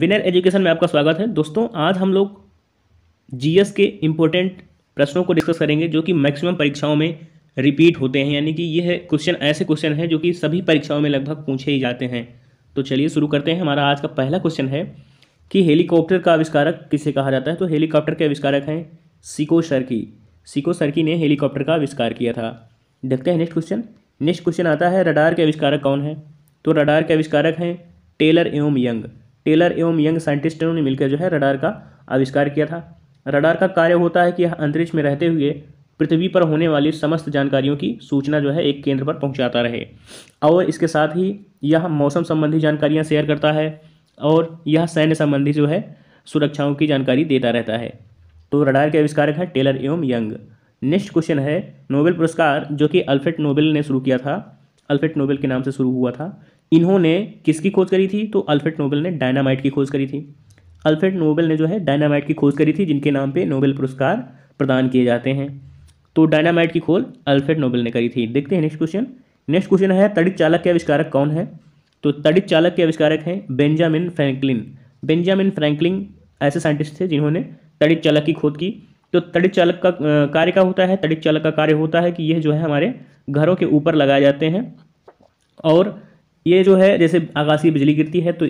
winner education में आपका स्वागत है दोस्तों आज हम लोग जीएस के इम्पोर्टेंट प्रश्नों को डिस्कस करेंगे जो कि मैक्सिमम परीक्षाओं में रिपीट होते हैं यानी कि ये है क्वेश्चन ऐसे क्वेश्चन हैं जो कि सभी परीक्षाओं में लगभग पूछे ही जाते हैं तो चलिए शुरू करते हैं हमारा आज का पहला क्वेश्चन है कि हेलीकॉप्टर का आविष्कारक किसे कहा जाता है तो हेलीकॉप्टर के आविष्कारक हैं सिको सरकी सिको सरकी ने हेलीकॉप्टर का आविष्कार किया था देखते हैं नेक्स्ट क्वेश्चन नेक्स्ट क्वेश्चन आता है रडार के आविष्कारक कौन है तो रडार के आविष्कारक हैं टेलर एवं यंग टेलर एवं यंग साइंटिस्टों ने मिलकर जो है रडार का आविष्कार किया था रडार का कार्य होता है कि यह अंतरिक्ष में रहते हुए पृथ्वी पर होने वाली समस्त जानकारियों की सूचना जो है एक केंद्र पर पहुंचाता रहे और इसके साथ ही यह मौसम संबंधी जानकारियां शेयर करता है और यह सैन्य संबंधी जो है सुरक्षाओं की जानकारी देता रहता है तो रडार के आविष्कारक हैं टेलर एवं यंग नेक्स्ट क्वेश्चन है नोबेल पुरस्कार जो कि अल्फ्रेड नोबेल ने शुरू किया था अल्फ्रेड नोबेल के नाम से शुरू हुआ था इन्होंने किसकी खोज करी थी तो अल्फ्रेड नोबेल ने डायनामाइट की खोज करी थी अल्फ्रेड नोबेल ने जो है डायनामाइट की खोज करी थी जिनके नाम पे नोबेल पुरस्कार प्रदान किए जाते हैं तो डायनामाइट की खोज अल्फ्रेड नोबेल ने करी थी देखते हैं नेक्स्ट क्वेश्चन नेक्स्ट क्वेश्चन है तड़ित चालक के आविष्कारक कौन है तो तड़ित चालक के आविष्कारक हैं बेंजामिन फ्रैंकलिन बेंजामिन फ्रैंकलिन ऐसे साइंटिस्ट थे जिन्होंने तड़ित चालक की खोज की तो तड़ित चालक का कार्य का होता है तड़ित चालक का कार्य होता है कि यह जो है हमारे घरों के ऊपर लगाए जाते हैं और ये जो है जैसे आकाशीय बिजली गिरती है तो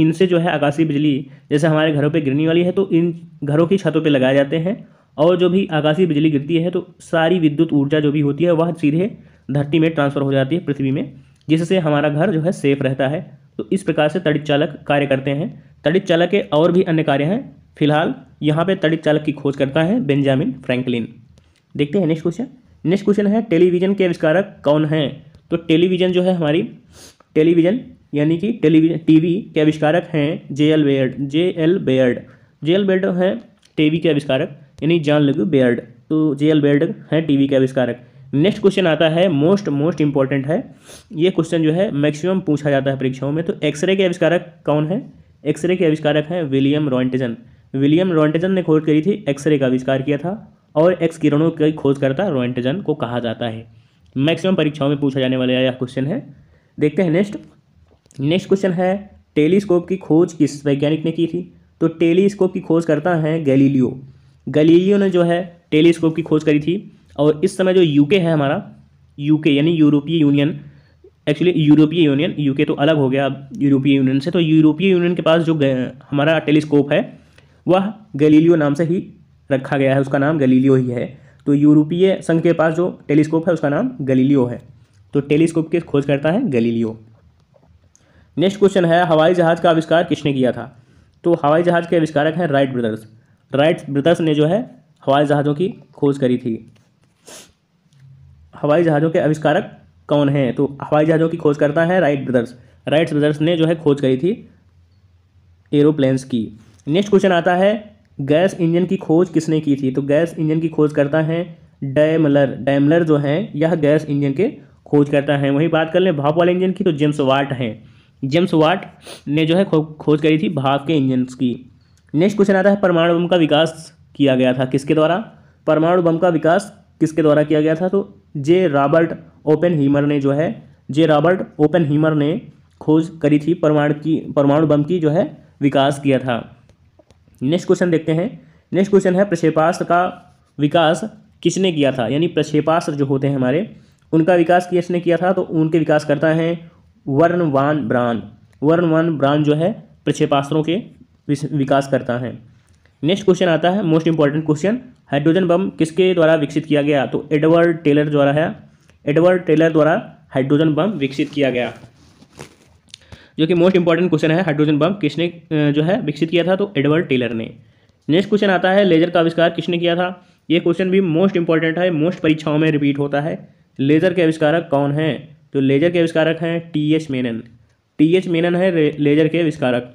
इनसे जो है आकाशीय बिजली जैसे हमारे घरों पे गिरने वाली है तो इन घरों की छतों पे लगाए जाते हैं और जो भी आकाशीय बिजली गिरती है तो सारी विद्युत ऊर्जा जो भी होती है वह सीधे धरती में ट्रांसफ़र हो जाती है पृथ्वी में जिससे हमारा घर जो है सेफ रहता है तो इस प्रकार से तड़ित चालक कार्य करते हैं तड़ित चालक के और भी अन्य कार्य हैं फिलहाल यहाँ पर तड़ित चालक की खोज करता है बेंजामिन फ्रेंकलिन देखते हैं नेक्स्ट क्वेश्चन नेक्स्ट क्वेश्चन है टेलीविज़न के आविष्कारक कौन हैं तो टेलीविज़न जो है हमारी टेलीविज़न यानी कि टेलीविजन टीवी के आविष्कारक हैं J L Baird J L Baird J L Baird हैं टीवी के आविष्कारक यानी जान लग बेयर्ड तो जे एल बेयर्ड हैं टीवी के आविष्कारक नेक्स्ट क्वेश्चन आता है मोस्ट मोस्ट इंपॉर्टेंट है ये क्वेश्चन जो है मैक्सिमम पूछा जाता है परीक्षाओं में तो एक्सरे के आविष्कारक कौन है एक्सरे के आविष्कारक हैं विलियम रॉन्टेजन विलियम रॉन्टेजन ने खोज करी थी एक्सरे का आविष्कार किया था और एक्स किरणों की खोजकर्ता रॉन्टेजन को कहा जाता है मैक्सिमम परीक्षाओं में पूछा जाने वाला यह क्वेश्चन है देखते हैं नेक्स्ट नेक्स्ट क्वेश्चन है टेलीस्कोप की खोज किस वैज्ञानिक ने की थी तो टेलीस्कोप की खोज करता है गैलीलियो गैलीलियो ने जो है टेलीस्कोप की खोज करी थी और इस समय जो यूके है हमारा यूके यानी यूरोपीय यूनियन एक्चुअली यूरोपीय यूनियन यूके तो अलग हो गया अब यूरोपीय यूनियन से तो यूरोपीय यूनियन के पास जो हमारा टेलीस्कोप है वह गलीलियो नाम से ही रखा गया है उसका नाम गलीलियो ही है तो यूरोपीय संघ के पास जो टेलीस्कोप है उसका नाम गलीलियो है तो टेलीस्कोप की खोज करता है गलीलियो नेक्स्ट क्वेश्चन है हवाई जहाज़ का आविष्कार किसने किया था तो हवाई जहाज़ के आविष्कारक हैं राइट ब्रदर्स राइट ब्रदर्स ने जो है हवाई जहाज़ों की खोज करी थी हवाई जहाज़ों के आविष्कारक कौन हैं तो हवाई जहाज़ों की खोज करता है राइट ब्रदर्स राइट ब्रदर्स ने जो है खोज करी थी एरोप्लेन्स की नेक्स्ट क्वेश्चन आता है गैस इंजन की खोज किसने की थी तो गैस इंजन की खोज करता है डैमलर डैमलर जो हैं यह गैस इंजन के खोज करता है वहीं बात कर लें भाप वाले इंजन की तो जेम्स वाट हैं जेम्स वाट ने जो है खो, खोज करी थी भाप के इंजन की नेक्स्ट क्वेश्चन आता है परमाणु बम का विकास किया गया था किसके द्वारा परमाणु बम का विकास किसके द्वारा किया गया था तो जे रॉबर्ट ओपन हीमर ने जो है जे रॉबर्ट ओपन हीमर ने खोज करी थी परमाणु की परमाणु बम की जो है विकास किया था नेक्स्ट क्वेश्चन देखते हैं नेक्स्ट क्वेश्चन है प्रक्षेपास्त्र का विकास किसने किया था यानी प्रक्षेपास्त्र जो होते हैं हमारे उनका विकास किसने किया था तो उनके विकासकर्ता हैं वर्ण वान ब्रान वर्ण वान ब्रान जो है प्रक्षेपास्त्रों के विकासकर्ता हैं नेक्स्ट क्वेश्चन आता है most important question hydrogen bomb किसके द्वारा विकसित किया गया तो एडवर्ड टेलर द्वारा है एडवर्ड टेलर द्वारा हाइड्रोजन बम विकसित किया गया जो कि मोस्ट इंपॉर्टेंट क्वेश्चन है हाइड्रोजन बम किसने जो है विकसित किया था तो एडवर्ड टेलर ने नेक्स्ट क्वेश्चन आता है लेजर का आविष्कार किसने किया था ये क्वेश्चन भी मोस्ट इंपॉर्टेंट है मोस्ट परीक्षाओं में रिपीट होता है लेज़र के आविष्कारक कौन हैं तो लेज़र के आविष्कारक हैं T H Menon T H Menon है लेज़र के आविष्कारक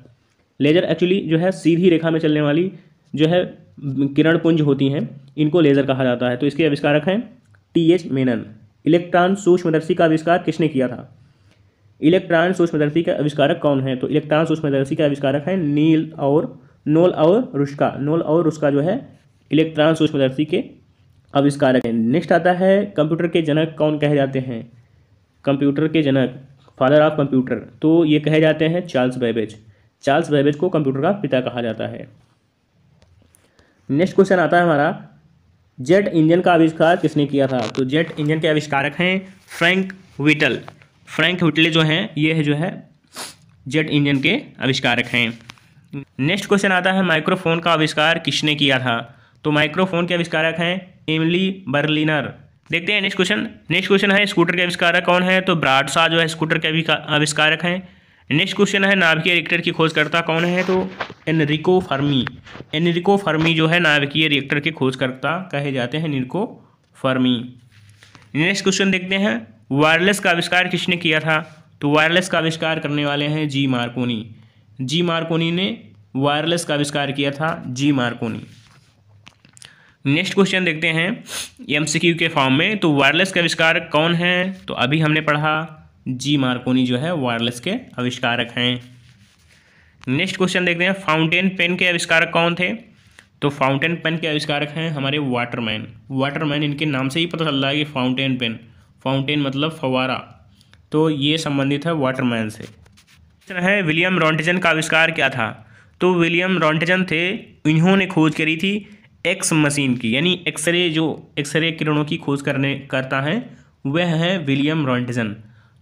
लेज़र एक्चुअली जो है सीधी रेखा में चलने वाली जो है किरण पुंज होती हैं इनको लेज़र कहा जाता है तो इसके आविष्कारक हैं टी एच मेनन इलेक्ट्रॉन सूक्ष्मदर्शी का आविष्कार किसने किया था इलेक्ट्रॉन सूक्ष्मदर्शी का आविष्कारक कौन है तो इलेक्ट्रॉन सूक्ष्मदर्शी का आविष्कारक है नील और नोल और रुष्का नोल और रुष्का जो है इलेक्ट्रॉन सूक्ष्मदर्शी के अब इस कारक नेक्स्ट आता है कंप्यूटर के जनक कौन कहे जाते हैं कंप्यूटर के जनक फादर ऑफ कंप्यूटर तो ये कहे जाते हैं चार्ल्स बैबेज चार्ल्स बैबेज को कंप्यूटर का पिता कहा जाता है नेक्स्ट क्वेश्चन आता है हमारा जेट इंजन का आविष्कार किसने किया था तो जेट इंजन के आविष्कारक हैं फ्रैंक विटल फ्रैंक विटले जो हैं ये है जो है जेट इंजन के आविष्कारक हैं नेक्स्ट क्वेश्चन आता है माइक्रोफोन का आविष्कार किसने किया था तो माइक्रोफोन के आविष्कारक हैं एमली बर्लिनर देखते हैं नेक्स्ट क्वेश्चन नेक्स्ट क्वेश्चन है स्कूटर के आविष्कारक कौन है तो ब्राडसा जो है स्कूटर के आविष्कारक हैं नेक्स्ट क्वेश्चन है नाभिकीय रिएक्टर की खोजकर्ता कौन है तो एनरिको फर्मी एनरिको फर्मी जो है नाभिकीय रिएक्टर के खोजकर्ता कहे जाते हैं निरको फर्मी नेक्स्ट क्वेश्चन देखते हैं वायरलेस का आविष्कार किसने किया था तो वायरलेस का आविष्कार करने वाले हैं जी मार्कोनी जी मार्कोनी ने वायरलेस का आविष्कार किया था जी मार्कोनी नेक्स्ट क्वेश्चन देखते हैं एम के फॉर्म में तो वायरलेस के आविष्कारक कौन है तो अभी हमने पढ़ा जी मार्कोनी जो है वायरलेस के आविष्कारक हैं नेक्स्ट क्वेश्चन देखते हैं फाउंटेन पेन के आविष्कारक कौन थे तो फाउंटेन पेन के आविष्कारक हैं हमारे वाटरमैन वाटरमैन इनके नाम से ही पता चल रहा है कि फाउंटेन पेन फाउंटेन मतलब फवारा तो ये संबंधित है वाटरमैन से है विलियम रॉन्टेजन का आविष्कार क्या था तो विलियम रॉन्टेजन थे इन्होंने खोज करी थी एक्स मशीन की यानी एक्सरे जो एक्सरे किरणों की खोज करने करता है वह है विलियम रॉन्टिजन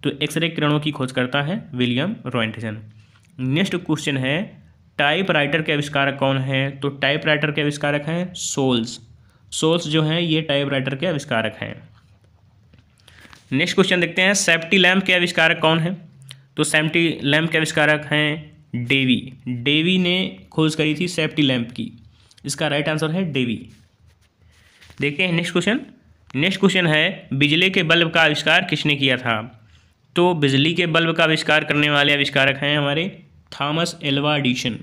तो एक्सरे किरणों की खोज करता है विलियम रॉन्टिजन नेक्स्ट क्वेश्चन है टाइप राइटर के आविष्कारक कौन है तो टाइप राइटर के आविष्कारक हैं सोल्स सोल्स जो हैं ये टाइप राइटर के आविष्कारक हैं नेक्स्ट क्वेश्चन देखते हैं सेफ्टी लैम्प के आविष्कारक कौन है तो सेफ्टी लैम्प के आविष्कारक हैं डेवी डेवी ने खोज करी थी सेफ्टी लैम्प की इसका राइट आंसर है डेवी देखते हैं नेक्स्ट क्वेश्चन नेक्स्ट क्वेश्चन है बिजली के बल्ब का आविष्कार किसने किया था तो बिजली के बल्ब का आविष्कार करने वाले आविष्कारक हैं हमारे Thomas Alva Edison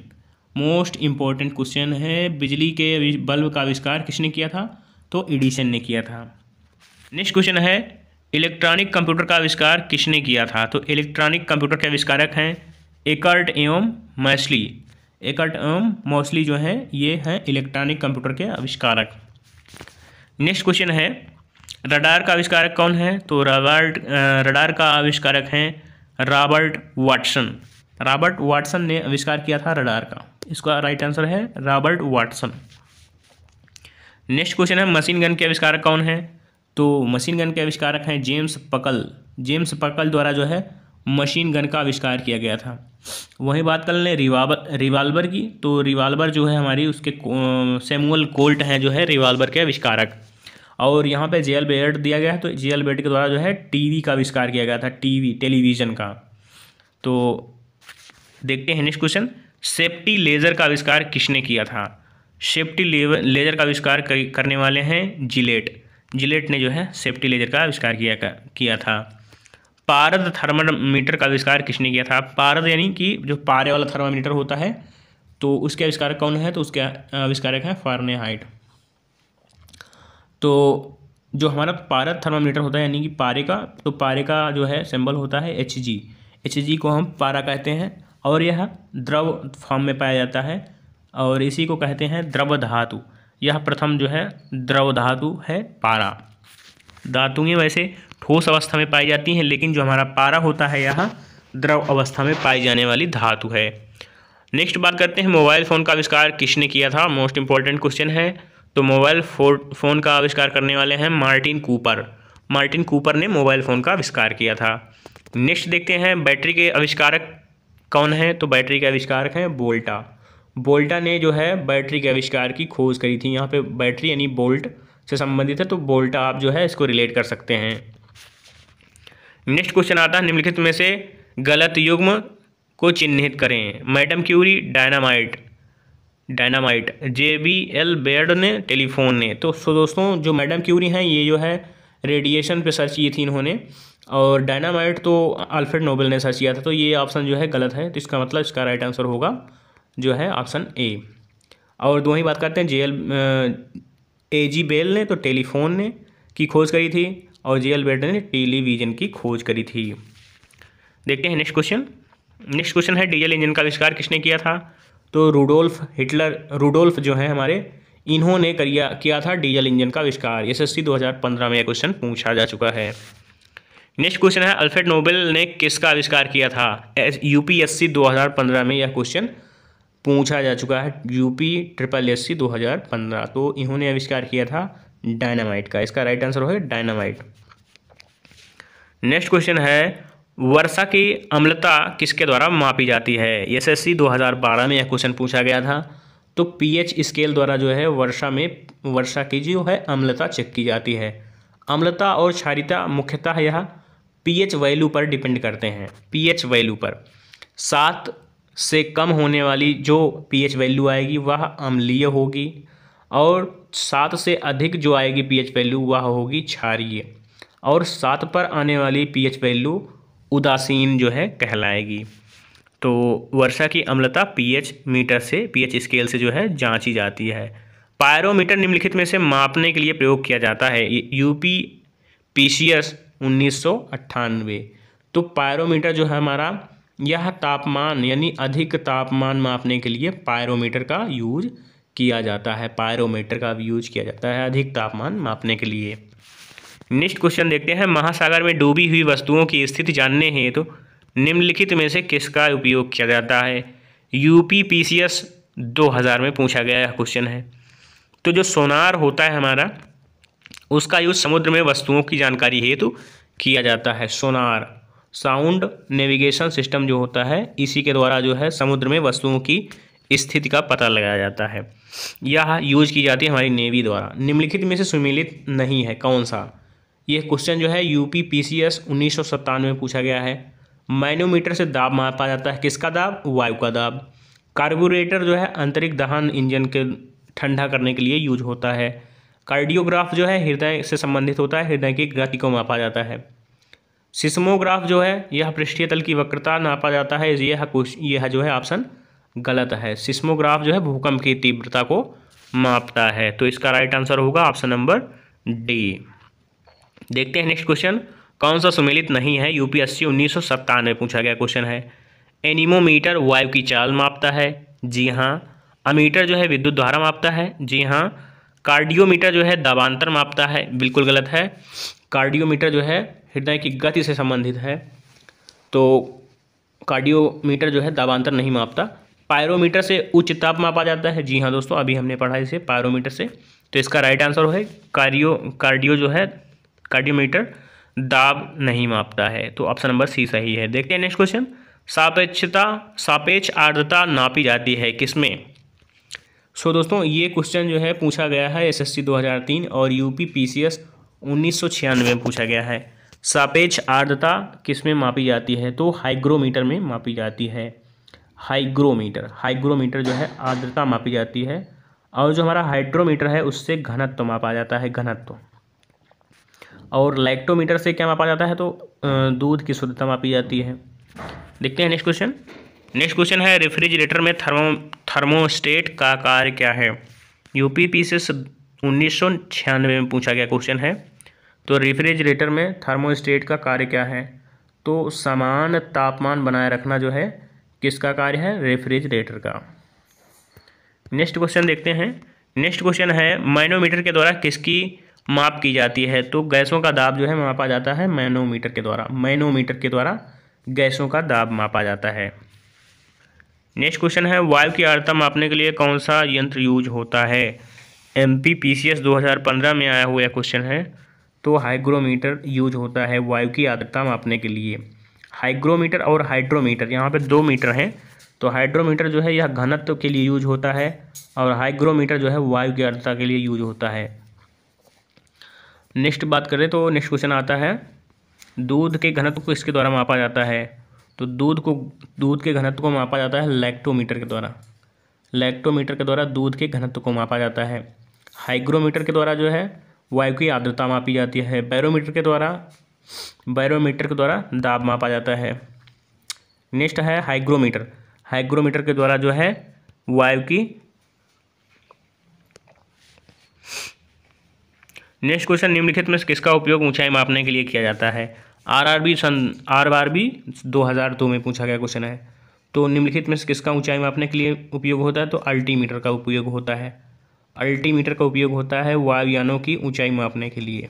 most important question है बिजली के बल्ब का आविष्कार किसने किया था तो एडिशन ने किया था नेक्स्ट क्वेश्चन है इलेक्ट्रॉनिक कंप्यूटर का आविष्कार किसने किया था तो इलेक्ट्रॉनिक कंप्यूटर के आविष्कारक हैं एकर्ट एवं मैसली एकर्ट एवं मोस्टली जो है ये हैं इलेक्ट्रॉनिक कंप्यूटर के आविष्कारक नेक्स्ट क्वेश्चन है रडार का आविष्कारक कौन है तो रॉबर्ट रडार का आविष्कारक हैं रॉबर्ट वाटसन रॉबर्ट वाटसन ने आविष्कार किया था रडार का इसका राइट आंसर है रॉबर्ट वाटसन नेक्स्ट क्वेश्चन है मशीन गन के आविष्कारक कौन है तो मशीन गन के आविष्कारक हैं जेम्स पकल जेम्स पकल द्वारा जो है मशीन गन का आविष्कार किया गया था वहीं बात कर लें रिवाल्वर रिवाल्वर की तो रिवाल्वर जो है हमारी उसके सेमुअल कोल्ट हैं जो है रिवाल्वर के आविष्कारक और यहाँ पे जे एल बेड दिया गया है तो जे एल बेड के द्वारा जो है टीवी का आविष्कार किया गया था टीवी टेलीविज़न का तो देखते हैं नेक्स्ट क्वेश्चन सेफ्टी लेज़र का आविष्कार किसने किया था सेफ्टी लेज़र का आविष्कार करने वाले हैं जिलेट जिलेट ने जो है सेफ्टी लेज़र का आविष्कार किया किया था पारद थर्मामीटर का आविष्कार किसने किया था पारद यानी कि जो पारे वाला थर्मामीटर होता है तो उसके आविष्कारक कौन है तो उसके आविष्कारक है फारनेहाइट तो जो हमारा पारद थर्मामीटर होता है यानी कि पारे का तो पारे का जो है सिंबल होता है एच जी एच जी को हम पारा कहते हैं और यह द्रव फॉर्म में पाया जाता है और इसी को कहते हैं द्रव धातु यह प्रथम जो है द्रव धातु है पारा धातुएँ वैसे ठोस अवस्था में पाई जाती हैं लेकिन जो हमारा पारा होता है यह द्रव अवस्था में पाई जाने वाली धातु है नेक्स्ट बात करते हैं मोबाइल फ़ोन का आविष्कार किसने किया था मोस्ट इम्पॉर्टेंट क्वेश्चन है तो मोबाइल फ़ोन का आविष्कार करने वाले हैं मार्टिन कूपर मार्टिन कूपर ने मोबाइल फ़ोन का आविष्कार किया था नेक्स्ट देखते हैं बैटरी के आविष्कारक कौन है तो बैटरी के आविष्कारक हैं बोल्टा बोल्टा ने जो है बैटरी के आविष्कार की खोज करी थी यहाँ पे बैटरी यानी बोल्ट से संबंधित है तो बोल्टा आप जो है इसको रिलेट कर सकते हैं नेक्स्ट क्वेश्चन आता है निम्नलिखित में से गलत युग्म को चिन्हित करें Madame Curie dynamite dynamite J B L Baird ने टेलीफोन ने तो सो दोस्तों जो मैडम क्यूरी हैं ये जो है रेडिएशन पे सर्च की थी इन्होंने और डायनामाइट तो अल्फ्रेड नोबेल ने सर्च किया था तो ये ऑप्शन जो है गलत है तो इसका मतलब इसका राइट आंसर होगा जो है ऑप्शन ए और दो ही बात करते हैं J L A ji bell ने तो टेलीफोन ने की खोज करी थी और जे बेटे ने टेलीविजन की खोज करी थी देखते हैं नेक्स्ट क्वेश्चन नेक्स्ट क्वेश्चन है डीजल इंजन का आविष्कार किसने किया था तो रूडोल्फ हिटलर रूडोल्फ जो है हमारे इन्होंने करिया किया था डीजल इंजन का आविष्कार एस एस में यह क्वेश्चन पूछा जा चुका है नेक्स्ट क्वेश्चन है अल्फ्रेड नोबेल ने किसका आविष्कार किया था यूपीएससी एस में यह क्वेश्चन पूछा जा चुका है यूपी ट्रिपल एस सी दो तो इन्होंने आविष्कार किया था डायनामाइट का इसका राइट आंसर होगा डायनामाइट नेक्स्ट क्वेश्चन है वर्षा की अम्लता किसके द्वारा मापी जाती है एसएससी 2012 में यह क्वेश्चन पूछा गया था तो पीएच स्केल द्वारा जो है वर्षा में वर्षा की जो है अम्लता चेक की जाती है अम्लता और क्षारिता मुख्यतः यह पीएच वैल्यू पर डिपेंड करते हैं पीएच वैल्यू पर सात से कम होने वाली जो पीएच वैल्यू आएगी वह अम्लीय होगी और सात से अधिक जो आएगी पीएच वैल्यू वह होगी क्षारीय और सात पर आने वाली पीएच वैल्यू उदासीन जो है कहलाएगी तो वर्षा की अम्लता पीएच मीटर से पीएच स्केल से जो है जांची जाती है पायरोमीटर निम्नलिखित में से मापने के लिए प्रयोग किया जाता है यूपी पीसीएस उन्नीस तो पायरोमीटर जो है हमारा यह तापमान यानी अधिक तापमान मापने के लिए पायरोमीटर का यूज किया जाता है पायरोमीटर का भी यूज किया जाता है अधिक तापमान मापने के लिए नेक्स्ट क्वेश्चन देखते हैं महासागर में डूबी हुई वस्तुओं की स्थिति जानने हेतु तो निम्नलिखित में से किसका उपयोग किया जाता है U P P C S दो हज़ार में पूछा गया क्वेश्चन है तो जो सोनार होता है हमारा उसका यूज समुद्र में वस्तुओं की जानकारी हेतु तो किया जाता है सोनार साउंड नेविगेशन सिस्टम जो होता है इसी के द्वारा जो है समुद्र में वस्तुओं की स्थिति का पता लगाया जाता है यह यूज की जाती है हमारी नेवी द्वारा निम्नलिखित में से सुमिलित नहीं है कौन सा यह क्वेश्चन जो है यूपी पी सी एस सौ में पूछा गया है मैनोमीटर से दाब मापा जाता है किसका दाब वायु का दाब कार्बोरेटर जो है आंतरिक दहन इंजन के ठंडा करने के लिए यूज होता है कार्डियोग्राफ जो है हृदय से संबंधित होता है हृदय की गति को मापा जाता है सिस्मोग्राफ जो है यह पृष्ठीय तल की वक्रता नापा जाता है यह यह जो है ऑप्शन गलत है सिस्मोग्राफ जो है भूकंप की तीव्रता को मापता है तो इसका राइट आंसर होगा ऑप्शन नंबर डी देखते हैं नेक्स्ट क्वेश्चन कौन सा सुमेलित नहीं है यूपीएससी उन्नीस सौ पूछा गया क्वेश्चन है एनिमोमीटर वायु की चाल मापता है जी हाँ अमीटर जो है विद्युत द्वारा मापता है जी हाँ कार्डियोमीटर जो है दबांतर मापता है बिल्कुल गलत है कार्डियोमीटर जो है हृदय की गति से संबंधित है तो कार्डियोमीटर जो है दबांतर नहीं मापता पायरोमीटर से उच्च ताप मापा जाता है जी हाँ दोस्तों अभी हमने पढ़ा इसे पायरोमीटर से तो इसका राइट आंसर है कार्डियो कार्डियो जो है कार्डियोमीटर दाब नहीं मापता है तो ऑप्शन नंबर सी सही है देखते हैं नेक्स्ट क्वेश्चन सापेक्षता सापेक्ष आर्द्रता नापी जाती है किसमें सो so, दोस्तों ये क्वेश्चन जो है पूछा गया है एसएससी 2003 और यूपी पीसीएस 1996 में पूछा गया है सापेक्ष आर्द्रता किसमें मापी जाती है तो हाइग्रोमीटर में मापी जाती है हाइग्रोमीटर हाइग्रोमीटर जो है आर्द्रता मापी जाती है और जो हमारा हाइड्रोमीटर है उससे घनत्व मापा जाता है घनत्व और लैक्टोमीटर से क्या मापा जाता है तो दूध की शुद्धता मापी जाती है देखते हैं नेक्स्ट क्वेश्चन नेक्स्ट क्वेश्चन है रेफ्रिजरेटर में थर्मो थर्मोस्टेट का कार्य क्या है पी से उन्नीस में पूछा गया क्वेश्चन है तो रेफ्रिजरेटर में थर्मोस्टेट का कार्य क्या है तो समान तापमान बनाए रखना जो है किसका कार्य है रेफ्रिजरेटर का नेक्स्ट क्वेश्चन देखते हैं नेक्स्ट क्वेश्चन है माइनोमीटर के द्वारा किसकी माप की जाती है तो गैसों का दाब जो है मापा जाता है मैनोमीटर के द्वारा मैनोमीटर के द्वारा गैसों का दाब मापा जाता है नेक्स्ट क्वेश्चन है वायु की आर्द्रता मापने के लिए कौन सा यंत्र यूज होता है M P P C S दो हज़ार पंद्रह में आया हुआ क्वेश्चन है तो हाइग्रोमीटर यूज होता है वायु की आर्द्रता मापने के लिए हाइग्रोमीटर और हाइड्रोमीटर यहाँ पर दो मीटर हैं तो हाइड्रोमीटर जो है यह घनत्व के लिए यूज होता है और हाइग्रोमीटर जो है वायु की अर्थता के लिए यूज होता है नेक्स्ट बात करें तो नेक्स्ट क्वेश्चन आता है दूध के घनत्व को इसके द्वारा मापा जाता है तो दूध को दूध के घनत्व को मापा जाता है लैक्टोमीटर के द्वारा लैक्टोमीटर के द्वारा दूध के घनत्व को मापा जाता है हाइग्रोमीटर के द्वारा जो है वायु की आर्द्रता मापी जाती है बैरोमीटर के द्वारा बैरोमीटर के द्वारा दाब मापा जाता है नेक्स्ट है हाइग्रोमीटर हाइग्रोमीटर के द्वारा जो है वायु की नेक्स्ट क्वेश्चन निम्नलिखित में किसका उपयोग ऊंचाई मापने के लिए किया जाता है आरआरबी सन आर हजार दो में पूछा गया क्वेश्चन है तो निम्नलिखित में किसका ऊंचाई मापने के लिए उपयोग होता है तो अल्टीमीटर का उपयोग होता है अल्टीमीटर का उपयोग होता है वायुयानों की ऊंचाई मापने के लिए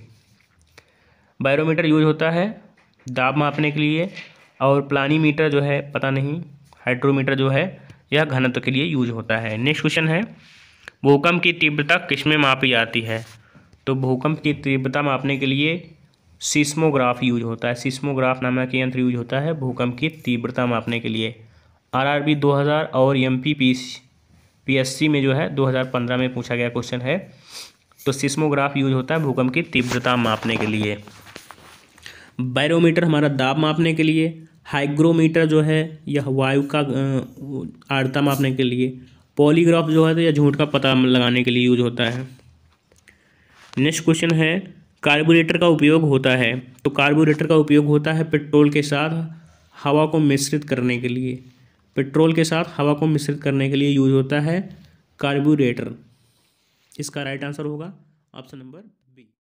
बायरोमीटर यूज होता है दाब मापने के लिए और प्लानीमीटर जो है पता नहीं हाइड्रोमीटर जो है यह घनत्व के लिए यूज होता है नेक्स्ट क्वेश्चन है भूकंप की तीव्रता किसमें मापी जाती है तो भूकंप की तीव्रता मापने के लिए सिस्मोग्राफ यूज होता है सिस्मोग्राफ नामक यंत्र यूज होता है भूकंप की तीव्रता मापने के लिए आरआरबी 2000 और एम पीएससी में जो है 2015 में पूछा गया क्वेश्चन है तो सिस्मोग्राफ यूज होता है भूकंप की तीव्रता मापने के लिए बैरोमीटर हमारा दाब मापने के लिए हाइग्रोमीटर जो है यह वायु का आर्द्रता मापने के लिए पॉलीग्राफ जो है तो यह झूठ का पता लगाने के लिए यूज होता है नेक्स्ट क्वेश्चन है कार्बोरेटर का उपयोग होता है तो कार्बोरेटर का उपयोग होता है पेट्रोल के साथ हवा को मिश्रित करने के लिए पेट्रोल के साथ हवा को मिश्रित करने के लिए यूज होता है कार्बोरेटर इसका राइट आंसर होगा ऑप्शन नंबर